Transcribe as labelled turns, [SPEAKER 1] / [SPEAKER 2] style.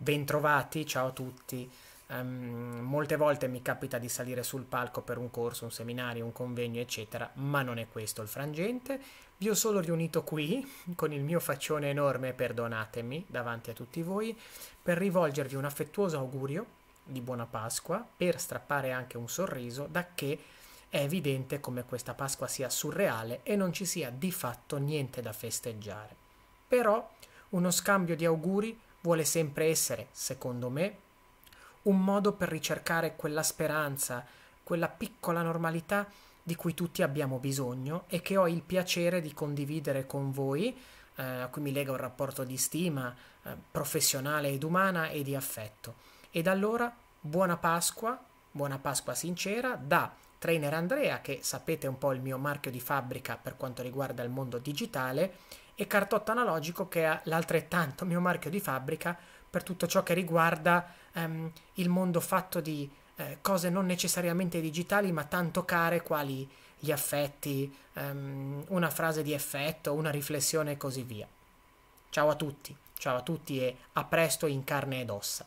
[SPEAKER 1] Bentrovati, ciao a tutti. Um, molte volte mi capita di salire sul palco per un corso, un seminario, un convegno, eccetera, ma non è questo il frangente. Vi ho solo riunito qui, con il mio faccione enorme, perdonatemi, davanti a tutti voi, per rivolgervi un affettuoso augurio di buona Pasqua, per strappare anche un sorriso, da che è evidente come questa Pasqua sia surreale e non ci sia di fatto niente da festeggiare. Però uno scambio di auguri vuole sempre essere, secondo me, un modo per ricercare quella speranza, quella piccola normalità di cui tutti abbiamo bisogno e che ho il piacere di condividere con voi, eh, a cui mi lega un rapporto di stima eh, professionale ed umana e di affetto. Ed allora buona Pasqua, buona Pasqua sincera da Trainer Andrea, che sapete un po' il mio marchio di fabbrica per quanto riguarda il mondo digitale, e Cartotto Analogico che è l'altrettanto mio marchio di fabbrica per tutto ciò che riguarda ehm, il mondo fatto di eh, cose non necessariamente digitali ma tanto care quali gli affetti, ehm, una frase di effetto, una riflessione e così via. Ciao a tutti, ciao a tutti e a presto in carne ed ossa.